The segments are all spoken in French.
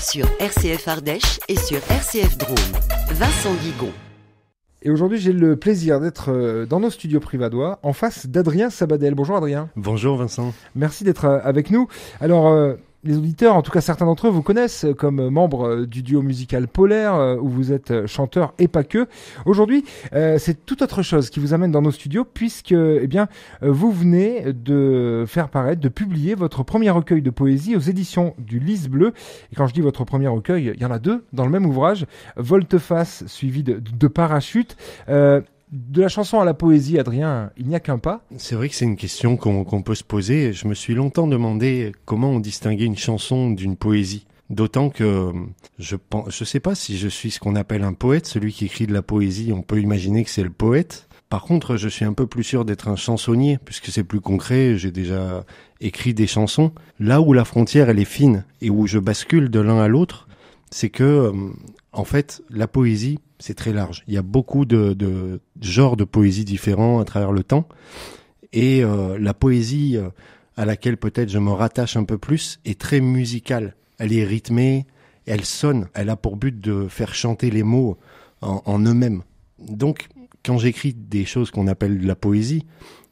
sur RCF Ardèche et sur RCF Drôme. Vincent Et aujourd'hui, j'ai le plaisir d'être euh, dans nos studios privadois en face d'Adrien Sabadel. Bonjour Adrien. Bonjour Vincent. Merci d'être euh, avec nous. Alors, euh, les auditeurs, en tout cas certains d'entre eux, vous connaissent comme membre euh, du duo musical Polaire, euh, où vous êtes euh, chanteur et pas que. Aujourd'hui, c'est toute autre chose qui vous amène dans nos studios, puisque eh bien, vous venez de faire paraître, de publier votre premier recueil de poésie aux éditions du Lys Bleu. Et quand je dis votre premier recueil, il y en a deux dans le même ouvrage, Volte-face suivi de, Parachute de la chanson à la poésie, Adrien, il n'y a qu'un pas C'est vrai que c'est une question qu'on peut se poser. Je me suis longtemps demandé comment on distinguait une chanson d'une poésie. D'autant que euh, je pense, je sais pas si je suis ce qu'on appelle un poète, celui qui écrit de la poésie, on peut imaginer que c'est le poète. Par contre, je suis un peu plus sûr d'être un chansonnier, puisque c'est plus concret, j'ai déjà écrit des chansons. Là où la frontière, elle est fine, et où je bascule de l'un à l'autre, c'est que euh, en fait, la poésie, c'est très large. Il y a beaucoup de, genres de poésie différents à travers le temps. Et euh, la poésie euh, à laquelle peut-être je me rattache un peu plus est très musicale. Elle est rythmée, elle sonne, elle a pour but de faire chanter les mots en, en eux-mêmes. Donc, quand j'écris des choses qu'on appelle de la poésie,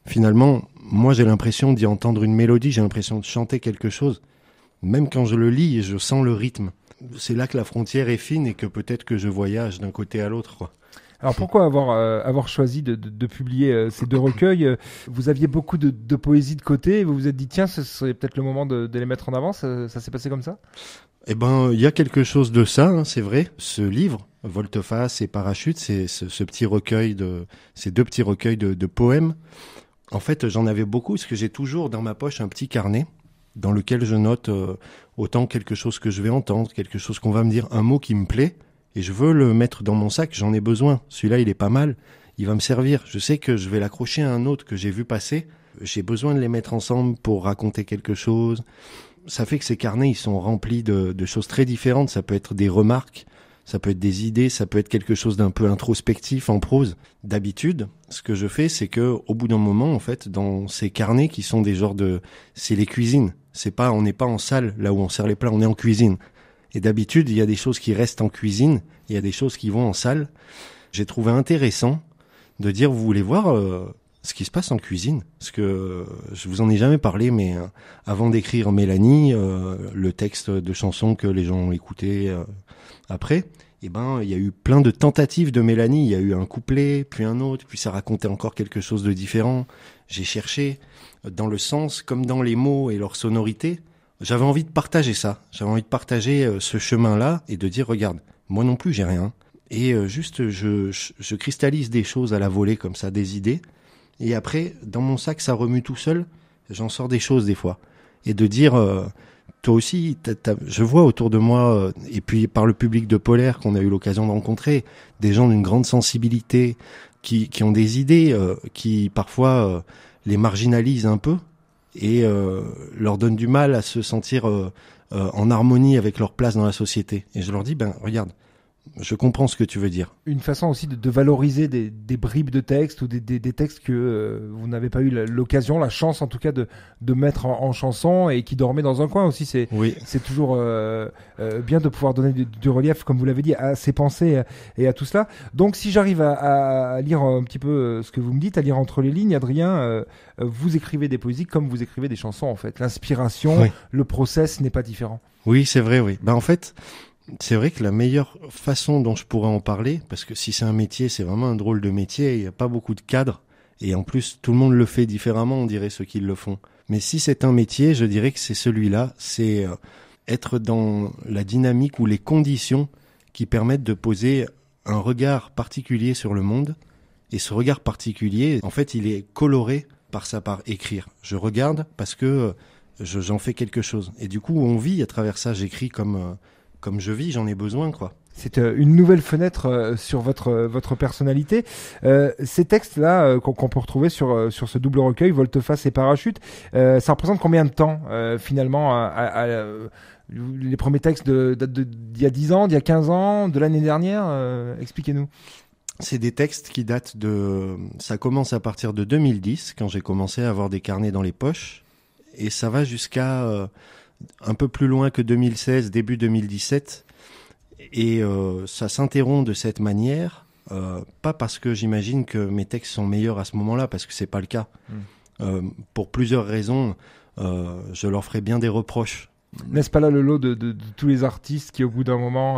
finalement, moi j'ai l'impression d'y entendre une mélodie, j'ai l'impression de chanter quelque chose. Même quand je le lis, je sens le rythme c'est là que la frontière est fine et que peut-être que je voyage d'un côté à l'autre. Alors pourquoi avoir euh, avoir choisi de, publier euh, ces deux recueils euh, Vous aviez beaucoup de, de, poésie de côté et vous vous êtes dit tiens ce serait peut-être le moment de, les mettre en avant. Ça, s'est passé comme ça Eh ben il y a quelque chose de ça, hein, c'est vrai. Ce livre Volteface et Parachute, c'est ce, petit recueil de ces deux petits recueils de, poèmes. En fait j'en avais beaucoup parce que j'ai toujours dans ma poche un petit carnet dans lequel je note euh, autant quelque chose que je vais entendre, quelque chose qu'on va me dire, un mot qui me plaît, et je veux le mettre dans mon sac, j'en ai besoin. Celui-là, il est pas mal, il va me servir. Je sais que je vais l'accrocher à un autre que j'ai vu passer. J'ai besoin de les mettre ensemble pour raconter quelque chose. Ça fait que ces carnets, ils sont remplis de choses très différentes. Ça peut être des remarques, ça peut être des idées, ça peut être quelque chose d'un peu introspectif en prose. D'habitude, ce que je fais, c'est que au bout d'un moment, en fait, dans ces carnets qui sont des genres de, c'est les cuisines. C'est pas, on n'est pas en salle là où on sert les plats, on est en cuisine. Et d'habitude, il y a des choses qui restent en cuisine, il y a des choses qui vont en salle. J'ai trouvé intéressant de dire, vous voulez voir euh, ce qui se passe en cuisine, parce que euh, je vous en ai jamais parlé, mais euh, avant d'écrire Mélanie, euh, le texte de chanson que les gens ont écouté après, eh ben il y a eu plein de tentatives de Mélanie. Il y a eu un couplet, puis un autre, puis ça racontait encore quelque chose de différent. J'ai cherché dans le sens comme dans les mots et leur sonorité. J'avais envie de partager ça. J'avais envie de partager ce chemin-là et de dire regarde, moi non plus j'ai rien. Et juste je cristallise des choses à la volée comme ça, des idées. Et après, dans mon sac, ça remue tout seul. J'en sors des choses des fois. Et de dire, euh, toi aussi, je vois autour de moi, euh, et puis par le public de Polaire qu'on a eu l'occasion de rencontrer, des gens d'une grande sensibilité, qui, ont des idées, euh, qui parfois les marginalisent un peu et leur donnent du mal à se sentir en harmonie avec leur place dans la société. Et je leur dis, ben regarde, je comprends ce que tu veux dire. Une façon aussi de, valoriser des, bribes de textes ou des, textes que euh, vous n'avez pas eu l'occasion, la chance en tout cas de, mettre en, chanson et qui dormaient dans un coin aussi. C'est c'est toujours euh, euh, bien de pouvoir donner du, relief, comme vous l'avez dit, à ces pensées et à tout cela. Donc si j'arrive à, lire un petit peu ce que vous me dites, à lire entre les lignes, Adrien, vous écrivez des poésies comme vous écrivez des chansons en fait. L'inspiration, le process n'est pas différent. Oui, c'est vrai. Oui. Ben en fait c'est vrai que la meilleure façon dont je pourrais en parler, parce que si c'est un métier, c'est vraiment un drôle de métier, il n'y a pas beaucoup de cadres, et en plus tout le monde le fait différemment, on dirait ceux qui le font. Mais si c'est un métier, je dirais que c'est celui-là, c'est euh, être dans la dynamique ou les conditions qui permettent de poser un regard particulier sur le monde, et ce regard particulier, en fait, il est coloré par sa part écrire. Je regarde parce que euh, j'en fais quelque chose. Et du coup, on vit à travers ça, j'écris comme euh, comme je vis, j'en ai besoin, quoi. C'est euh, une nouvelle fenêtre euh, sur votre euh, votre personnalité. Euh, ces textes-là qu'on peut retrouver sur sur ce double recueil, Volteface et Parachute, euh, ça représente combien de temps euh, finalement à, les premiers textes d'il de, y a 10 ans, d'il y a 15 ans, de l'année dernière Expliquez-nous. C'est des textes qui datent de... Ça commence à partir de 2010, quand j'ai commencé à avoir des carnets dans les poches, et ça va jusqu'à un peu plus loin que 2016, début 2017. Et euh, ça s'interrompt de cette manière, euh, pas parce que j'imagine que mes textes sont meilleurs à ce moment-là, parce que c'est pas le cas. Hmm. Euh, pour plusieurs raisons, je leur ferai bien des reproches. N'est-ce pas là le lot de, tous les artistes qui, au bout d'un moment,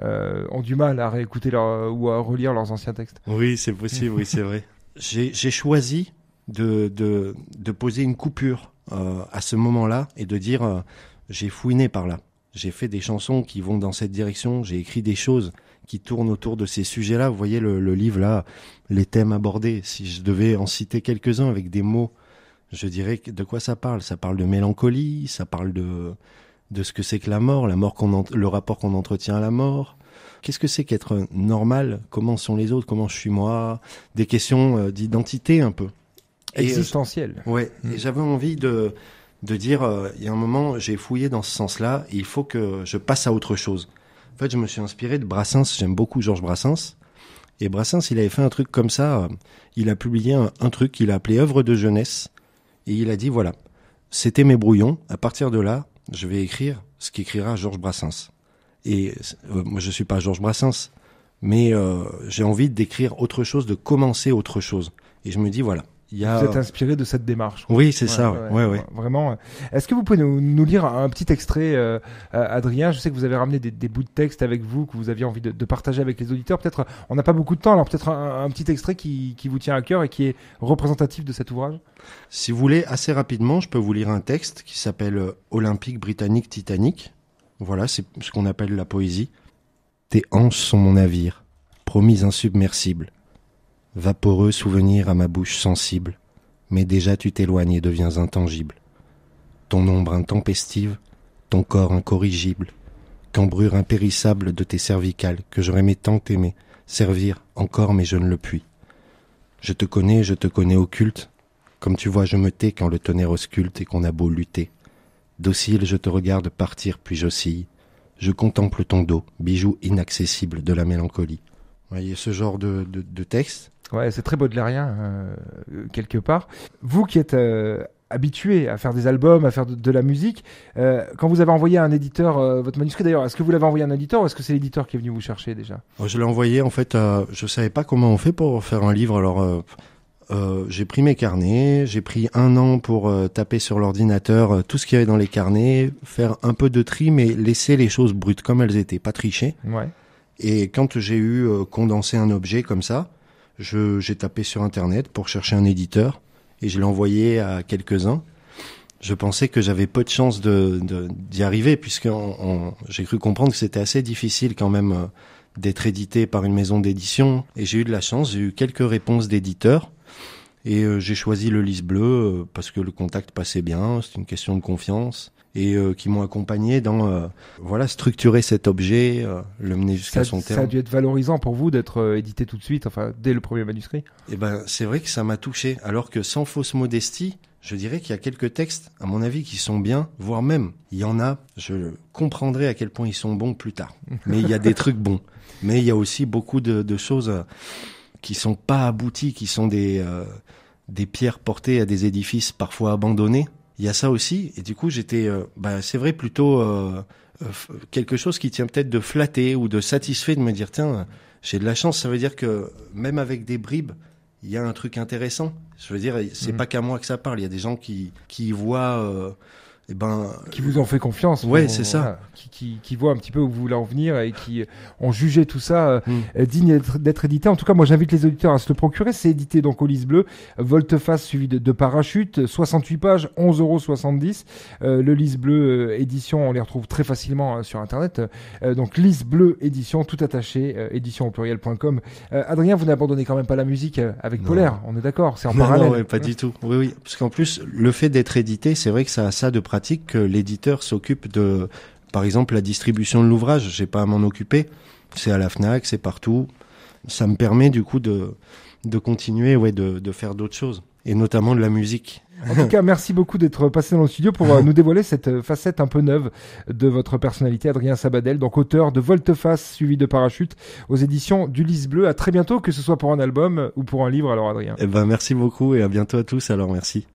ont du mal à réécouter ou à relire leurs anciens textes Oui, c'est possible, oui, c'est vrai. J'ai choisi de poser une coupure euh, à ce moment-là et de dire euh, j'ai fouiné par là. J'ai fait des chansons qui vont dans cette direction. J'ai écrit des choses qui tournent autour de ces sujets-là. Vous voyez le, livre là, les thèmes abordés. Si je devais en citer quelques-uns avec des mots, je dirais de quoi ça parle. Ça parle de mélancolie. Ça parle de de ce que c'est que la mort, la mort qu'on le rapport qu'on entretient à la mort. Qu'est-ce que c'est qu'être normal Comment sont les autres Comment je suis moi Des questions euh, d'identité un peu. Euh, Existentiel. ouais. Mm. j'avais envie de, de dire, euh, il y a un moment, j'ai fouillé dans ce sens-là, il faut que je passe à autre chose. En fait, je me suis inspiré de Brassens, j'aime beaucoup Georges Brassens. Et Brassens, il avait fait un truc comme ça, euh, il a publié un, truc qu'il a appelé œuvre de jeunesse, et il a dit, voilà, c'était mes brouillons, à partir de là, je vais écrire ce qu'écrira Georges Brassens. Et moi, je suis pas Georges Brassens, mais j'ai envie d'écrire autre chose, de commencer autre chose. Et je me dis, voilà, vous êtes inspiré de cette démarche. Oui, c'est ça. vraiment. Euh, est-ce que vous pouvez nous, lire un petit extrait, euh, euh, Adrien Je sais que vous avez ramené des, bouts de texte avec vous que vous aviez envie de, partager avec les auditeurs. Peut-être, on n'a pas beaucoup de temps, alors peut-être un, petit extrait qui, vous tient à cœur et qui est représentatif de cet ouvrage. Si vous voulez, assez rapidement, je peux vous lire un texte qui s'appelle Olympique britannique Titanic. Voilà, c'est ce qu'on appelle la poésie. Tes hanches sont mon navire, promise insubmersible vaporeux souvenir à ma bouche sensible, mais déjà tu t'éloignes et deviens intangible. Ton ombre intempestive, ton corps incorrigible, cambrure impérissable de tes cervicales que j'aurais aimé tant aimer servir encore mais je ne le puis. Je te connais, je te connais occulte, comme tu vois je me tais quand le tonnerre ausculte et qu'on a beau lutter. Docile je te regarde partir puis j'oscille, je contemple ton dos, bijou inaccessible de la mélancolie. voyez ce genre de texte Ouais, c'est très baudelairien, euh, quelque part. Vous qui êtes euh, habitué à faire des albums, à faire de, la musique, euh, quand vous avez envoyé à un éditeur votre manuscrit, d'ailleurs, est-ce que vous l'avez envoyé à un éditeur ou est-ce que c'est l'éditeur qui est venu vous chercher déjà Je l'ai envoyé, en fait, je ne savais pas comment on fait pour faire un livre, alors... j'ai pris mes carnets, j'ai pris un an pour taper sur l'ordinateur tout ce qu'il y avait dans les carnets, faire un peu de tri, mais laisser les choses brutes comme elles étaient, pas tricher. Et quand j'ai eu condensé un objet comme ça, j'ai tapé sur Internet pour chercher un éditeur et je l'ai envoyé à quelques-uns. Je pensais que j'avais peu de chance de, d'y arriver puisque j'ai cru comprendre que c'était assez difficile quand même euh, d'être édité par une maison d'édition et j'ai eu de la chance, j'ai eu quelques réponses d'éditeurs et euh, j'ai choisi le lys bleu euh, parce que le contact passait bien, c'est une question de confiance et euh, qui m'ont accompagné dans voilà structurer cet objet, le mener jusqu'à son terme. Ça a dû être valorisant pour vous d'être édité tout de suite, enfin dès le premier manuscrit. Eh ben c'est vrai que ça m'a touché, alors que sans fausse modestie, je dirais qu'il y a quelques textes, à mon avis, qui sont bien, voire même il y en a. Je comprendrai à quel point ils sont bons plus tard. Mais il y a des trucs bons, mais il y a aussi beaucoup de, de choses qui sont pas abouties, qui sont des des pierres portées à des édifices parfois abandonnés. Il y a ça aussi. Et du coup, j'étais, euh, bah, c'est vrai, plutôt euh, euh, quelque chose qui tient peut-être de flatter ou de satisfait de me dire, tiens, j'ai de la chance. Ça veut dire que même avec des bribes, il y a un truc intéressant. Je veux dire, c'est mmh. pas qu'à moi que ça parle. Il y a des gens qui, qui voient eh ben, qui vous ont fait confiance. c'est ça. qui, qui, voient un petit peu où vous voulez en venir et qui ont jugé tout ça euh, mm. euh, digne d'être édité. En tout cas, moi, j'invite les auditeurs à se le procurer. C'est édité donc au Lise Bleu, volte-face suivi de, Parachute, 68 pages, 11,70 euros. Euh, le Lise Bleu édition, on les retrouve très facilement sur Internet. donc Lise Bleu édition, tout attaché, édition au pluriel.com. Adrien, vous n'abandonnez quand même pas la musique avec Polaire, on est d'accord C'est en parallèle. pas du tout. Oui, oui. Parce qu'en plus, le fait d'être édité, c'est vrai que ça a ça de pratique que l'éditeur s'occupe de, par exemple, la distribution de l'ouvrage. J'ai pas à m'en occuper. C'est à la Fnac, c'est partout. Ça me permet du coup de, de continuer, ouais, de, de faire d'autres choses et notamment de la musique. En tout cas, merci beaucoup d'être passé dans le studio pour euh, nous dévoiler cette euh, facette un peu neuve de votre personnalité, Adrien Sabadel, donc auteur de Volteface suivi de Parachute aux éditions d'Ulysse Bleu. À très bientôt, que ce soit pour un album euh, ou pour un livre, alors Adrien. Eh ben, merci beaucoup et à bientôt à tous, alors merci.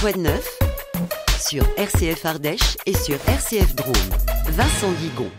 Quoi de neuf sur RCF Ardèche et sur RCF Drôme. Vincent Guigon.